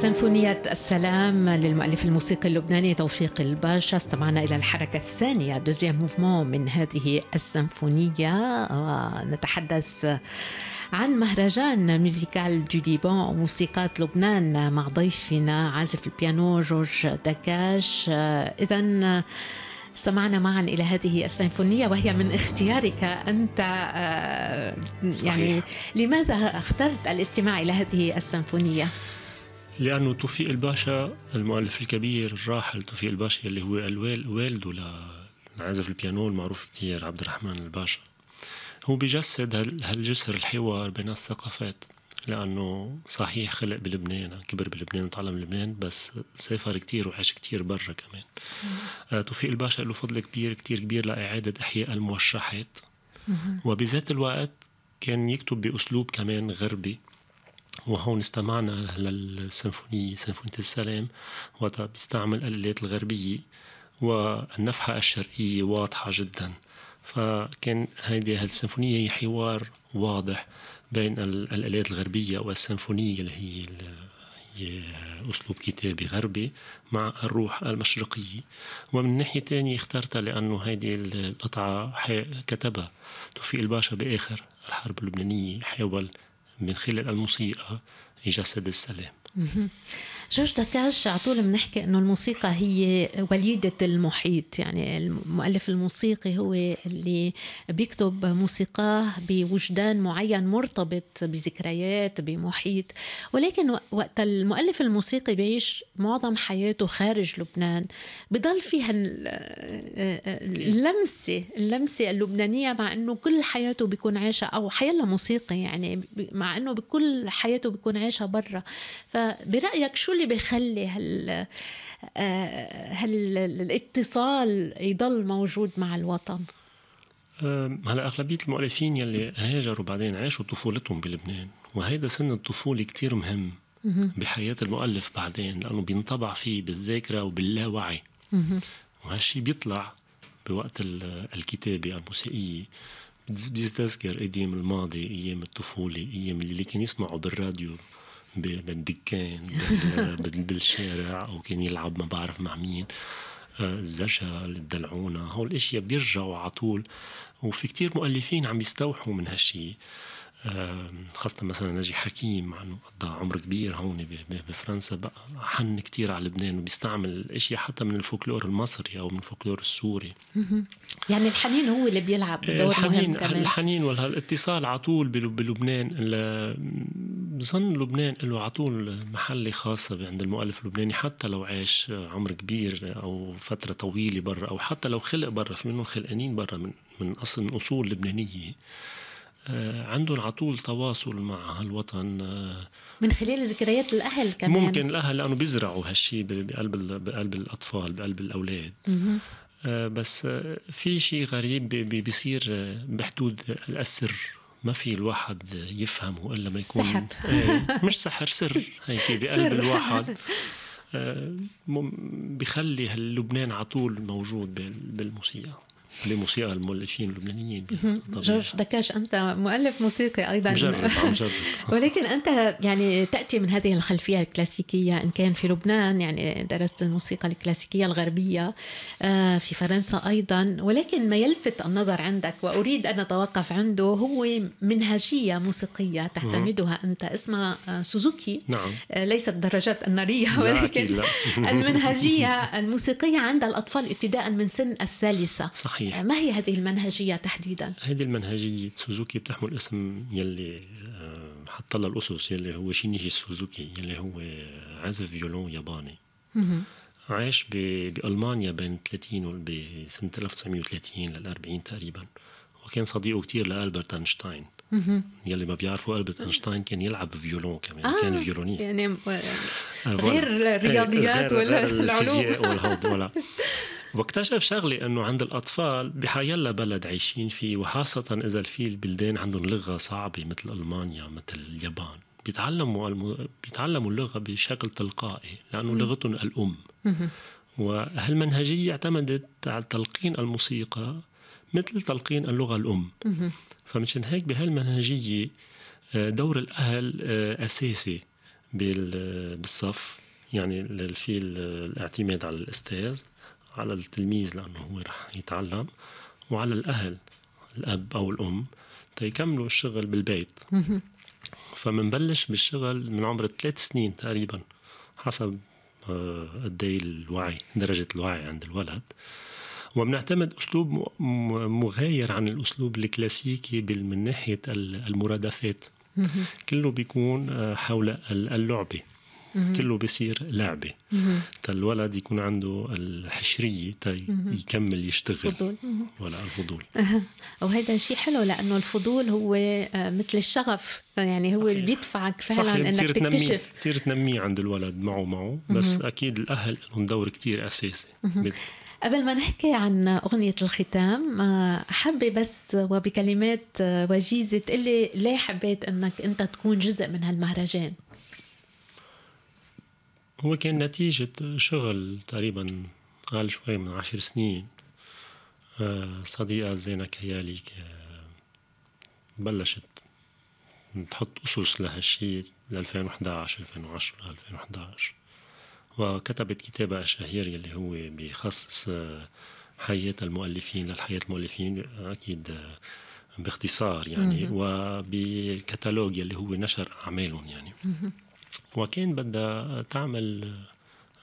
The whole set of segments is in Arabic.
سيمفونية السلام للمؤلف الموسيقي اللبناني توفيق الباشا استمعنا إلى الحركة الثانية دوزيام موفمون من هذه السيمفونية نتحدث عن مهرجان ميوزيكال دو ليبان موسيقات لبنان مع ضيفنا عازف البيانو جورج دكاش إذا استمعنا معا الى هذه السيمفونيه وهي من اختيارك انت آه، يعني صحيح. لماذا اخترت الاستماع الى هذه السيمفونيه؟ لأنه توفيق الباشا المؤلف الكبير الراحل توفيق الباشا اللي هو والده لعازف البيانو المعروف كتير عبد الرحمن الباشا هو بيجسد هالجسر الحوار بين الثقافات لأنه صحيح خلق بلبنان كبر بلبنان وتعلم بلبنان بس سافر كتير وعاش كتير برا كمان آه توفيق الباشا له فضل كبير كتير كبير لإعادة إحياء الموشحات وبذات الوقت كان يكتب بأسلوب كمان غربي وهون استمعنا للسيمفونية سيمفونية السلام وقتها بيستعمل الآلات الغربية والنفحة الشرقية واضحة جدا فكان هيدي هالسيمفونية هي حوار واضح بين الآلات الغربية والسيمفونية اللي هي هي أسلوب كتابي غربي مع الروح المشرقية ومن ناحية تانية اخترتها لأنه هيدي القطعة كتبها توفيق الباشا بآخر الحرب اللبنانية حاول من خلال الموسيقى يجسد السلام جورج داكاش على طول بنحكي انه الموسيقى هي وليده المحيط يعني المؤلف الموسيقي هو اللي بيكتب موسيقاه بوجدان معين مرتبط بذكريات بمحيط ولكن وقت المؤلف الموسيقي بيعيش معظم حياته خارج لبنان بضل فيها اللمسه اللمسه اللبنانيه مع انه كل حياته بيكون عايشه او حيلا موسيقي يعني مع انه بكل حياته بيكون عايشه برا فبرايك شو اللي بيخلي آه، هال الاتصال يضل موجود مع الوطن؟ هلا آه، أغلبية المؤلفين يلي هاجروا بعدين عاشوا طفولتهم بلبنان وهيدا سن الطفولة كتير مهم بحياة المؤلف بعدين لأنه بينطبع فيه بالذاكرة وباللاوعي وهالشي بيطلع بوقت الكتابة الموسيقية بيستذكر أيام الماضي أيام الطفولة أيام اللي كان يسمعوا بالراديو بالدكان بالشارع او كان يلعب ما بعرف مع مين آه، الزجل الدلعونه هول الاشياء بيرجعوا على طول وفي كتير مؤلفين عم يستوحوا من هالشيء خاصة مثلا نجي حكيم عنه قضى عمر كبير هون بفرنسا بقى حن كتير على لبنان وبيستعمل اشياء حتى من الفولكلور المصري او من الفولكلور السوري يعني الحنين هو اللي بيلعب آه، دور الحنين مهم كمان الحنين والاتصال على طول بلبنان بظن لبنان له على طول محلة خاصة عند المؤلف اللبناني حتى لو عاش عمر كبير أو فترة طويلة برا أو حتى لو خلق برا في منهم خلقانين برا من من أصل من أصول لبنانية آه، عندهم على طول تواصل مع هالوطن آه، من خلال ذكريات الاهل كمان ممكن الاهل لانه بيزرعوا هالشيء بقلب بقلب الاطفال بقلب الاولاد آه، بس في شيء غريب بيصير بحدود الأسر ما في الواحد يفهمه الا ما يكون سحر إيه، مش سحر سر هيك بقلب الواحد إيه، بخلي هاللبنان على طول موجود بالموسيقى لموسيقى المؤلفين اللبنانيين جورج دكاش انت مؤلف موسيقي ايضا مجرب آه، مجرب ولكن انت يعني تاتي من هذه الخلفيه الكلاسيكيه ان كان في لبنان يعني درست الموسيقى الكلاسيكيه الغربيه آه، في فرنسا ايضا ولكن ما يلفت النظر عندك واريد ان اتوقف عنده هو منهجيه موسيقيه تعتمدها انت اسمها آه، سوزوكي نعم ليست درجات الناريه ولكن لا لا. المنهجيه الموسيقيه عند الاطفال ابتداء من سن الثالثه صحيح صحيح ما هي هذه المنهجية تحديدا؟ هذه المنهجية سوزوكي بتحمل اسم يلي آه، حط لها الأسس يلي هو شينيجي سوزوكي يلي هو عازف فيولون ياباني عاش بألمانيا بين 30 بسنة 1930 لل 40 تقريبا وكان صديقه كثير لألبرت أينشتاين يلي ما بيعرفوا البرت اينشتاين كان يلعب فيولون كمان آه كان فيولونيست يعني آه، غير الرياضيات ولا العلوم واكتشف شغلة أنه عند الأطفال بحيلا بلد عايشين فيه وخاصة إذا في البلدان عندهم لغة صعبة مثل ألمانيا مثل اليابان بيتعلموا الم... بيتعلموا اللغة بشكل تلقائي لأنه م. لغتهم الأم وهالمنهجية اعتمدت على تلقين الموسيقى مثل تلقين اللغة الأم فمشان هيك بهالمنهجية آه، دور الأهل آه، أساسي بالصف يعني في الاعتماد على الأستاذ على التلميذ لأنه هو رح يتعلم وعلى الأهل الأب أو الأم تيكملوا الشغل بالبيت فمنبلش بالشغل من عمر ثلاث سنين تقريبا حسب آه، قد إيه الوعي درجة الوعي عند الولد وبنعتمد أسلوب مغاير عن الأسلوب الكلاسيكي من ناحية المرادفات كله بيكون آه، حول اللعبة كله بصير لعبه تا الولد يكون عنده الحشريه تا يكمل يشتغل فضول. ولا الفضول وهذا شيء حلو لانه الفضول هو آه، مثل الشغف يعني هو صحيح. اللي بيدفعك فعلا انك تكتشف بتصير تنميه عند الولد معه معه بس اكيد الاهل لهم دور كتير اساسي قبل ما نحكي عن أغنية الختام آه، حابة بس وبكلمات آه، وجيزة تقلي ليه حبيت أنك أنت تكون جزء من هالمهرجان هو كان نتيجة شغل تقريبا أقل شوي من عشر سنين آه، صديقة زينة كيالي بلشت تحط أسس لهالشي ل 2011 2010 2011 وكتبت كتابها الشهير يلي هو بيخصص آه، حياة المؤلفين للحياة المؤلفين آه، أكيد باختصار يعني وبكتالوج يلي هو نشر أعمالهم يعني وكان بدها تعمل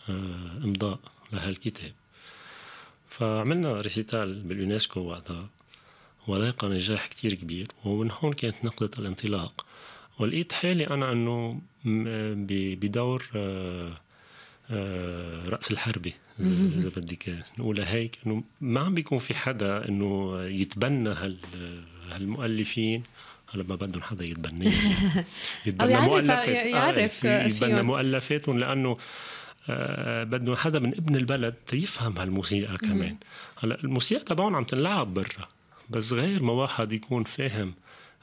آه، امضاء لهالكتاب فعملنا ريسيتال باليونسكو وقتها ولاقى نجاح كتير كبير ومن هون كانت نقطة الانطلاق ولقيت حالي أنا أنه بدور آه، آه، رأس الحربة إذا بدك نقولها هيك أنه ما عم بيكون في حدا أنه يتبنى هالمؤلفين هلا ما بدهم حدا يتبنى آه، يتبنى مؤلفات يعرف آه يتبنى مؤلفاتهم لانه آه بده حدا من ابن البلد يفهم هالموسيقى كمان هلا الموسيقى تبعهم عم تنلعب برا بس غير ما واحد يكون فاهم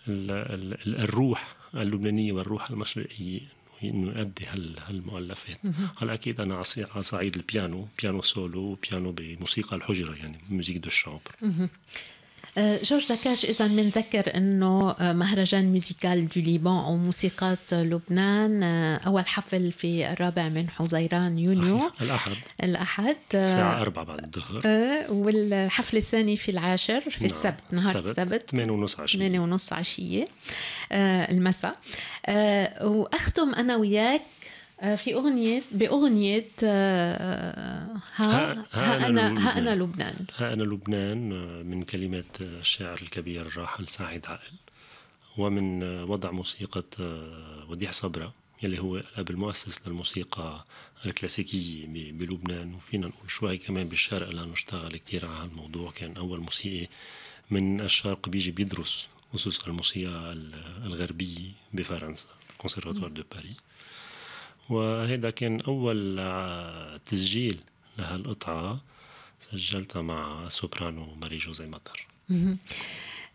الـ الـ الـ الروح اللبنانيه والروح المشرقيه انه يؤدي هالمؤلفات هلا اكيد انا على صعيد البيانو بيانو سولو وبيانو بموسيقى الحجره يعني ميوزيك دو الشامبر جورج داكاش اذا بنذكر انه آه، مهرجان ميوزيكال دو ليبان او موسيقات لبنان آه، اول حفل في الرابع من حزيران يونيو صحيح. الاحد الاحد آه، الساعه 4 بعد الظهر والحفل الثاني في العاشر في نعم. السبت نهار السبت 8 ونص عشيه 8 ونص عشيه المساء واختم انا وياك في اغنيه باغنيه ها ها, ها انا ها انا لبنان ها انا لبنان من كلمات الشاعر الكبير الراحل سعيد عائل ومن آه، وضع موسيقى آه، وديح صبرا يلي هو الاب المؤسس للموسيقى الكلاسيكيه بلبنان وفينا نقول شوي كمان بالشرق لانه اشتغل كثير على هالموضوع كان اول موسيقي من الشرق بيجي بيدرس اسس الموسيقى الغربيه بفرنسا كونسيرفاتوار دو باريس وهذا كان أول آه، تسجيل لهالقطعة سجلتها مع سوبرانو ماري جوزي مطر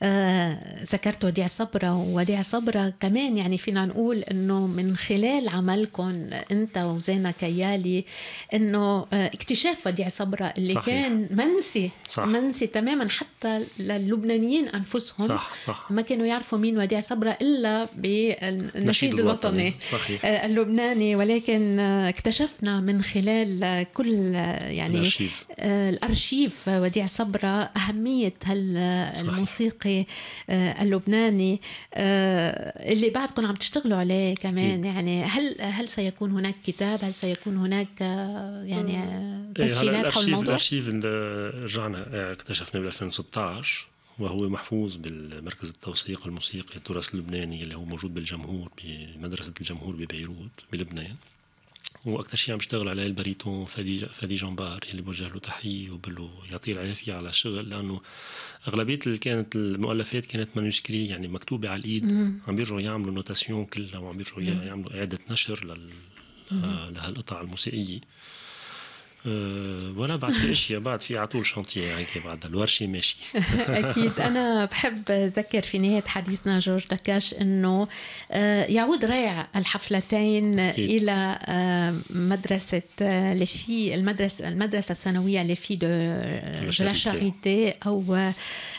آه، ذكرت وديع صبرة ووديع صبرة كمان يعني فينا نقول انه من خلال عملكم انت وزينة كيالي انه آه، اكتشاف وديع صبرة اللي صحيح. كان منسي صح. منسي تماما حتى للبنانيين انفسهم صح. صح. ما كانوا يعرفوا مين وديع صبرة الا بالنشيد الوطني صحيح. آه، اللبناني ولكن اكتشفنا من خلال كل يعني الارشيف, الأرشيف وديع صبرة اهمية هالموسيقي العربي آه، اللبناني آه، اللي بعدكم عم تشتغلوا عليه كمان يعني هل هل سيكون هناك كتاب هل سيكون هناك آه، يعني إيه، تسجيلات حول الموضوع؟ الارشيف رجعنا اكتشفنا بال 2016 وهو محفوظ بالمركز التوثيق الموسيقي التراث اللبناني اللي هو موجود بالجمهور بمدرسة الجمهور ببيروت بلبنان واكثر شيء عم بشتغل عليه الباريتون فادي فادي جنبار اللي بوجه له تحيه وبقول له يعطيه العافيه على الشغل لانه اغلبيه اللي كانت المؤلفات كانت مانوسكري يعني مكتوبه على الايد عم بيرجعوا يعملوا نوتاسيون كلها وعم بيرجعوا يعملوا اعاده نشر لل لهالقطع الموسيقيه ولا euh, بعد في اشياء بعد في على طول شانتيي هيك بعد الورشه ماشي اكيد انا بحب اذكر في نهايه حديثنا جورج دكاش انه آه، يعود ريع الحفلتين أكيد. الى آه، مدرسه لفي آه، المدرسه المدرسه الثانويه لفي دو لا شاريتي او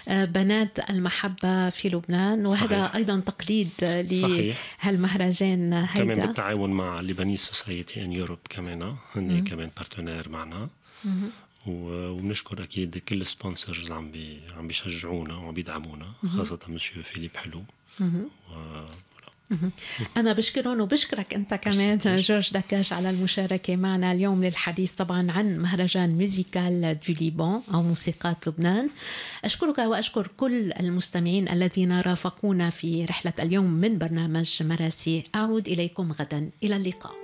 بنات المحبه في لبنان وهذا صحيح. ايضا تقليد لهالمهرجان هيدا كمان بالتعاون مع لبنانيز سوسايتي ان يوروب كمان هن كمان بارتنير معنا وبنشكر اكيد كل سبونسرز عم بي عم بيشجعونا وعم بيدعمونا خاصه مسيو فيليب حلو و... أنا بشكرهم وبشكرك أنت كمان جورج دكاش على المشاركة معنا اليوم للحديث طبعا عن مهرجان ميوزيكال دو ليبون أو موسيقات لبنان أشكرك وأشكر كل المستمعين الذين رافقونا في رحلة اليوم من برنامج مراسي أعود إليكم غدا إلى اللقاء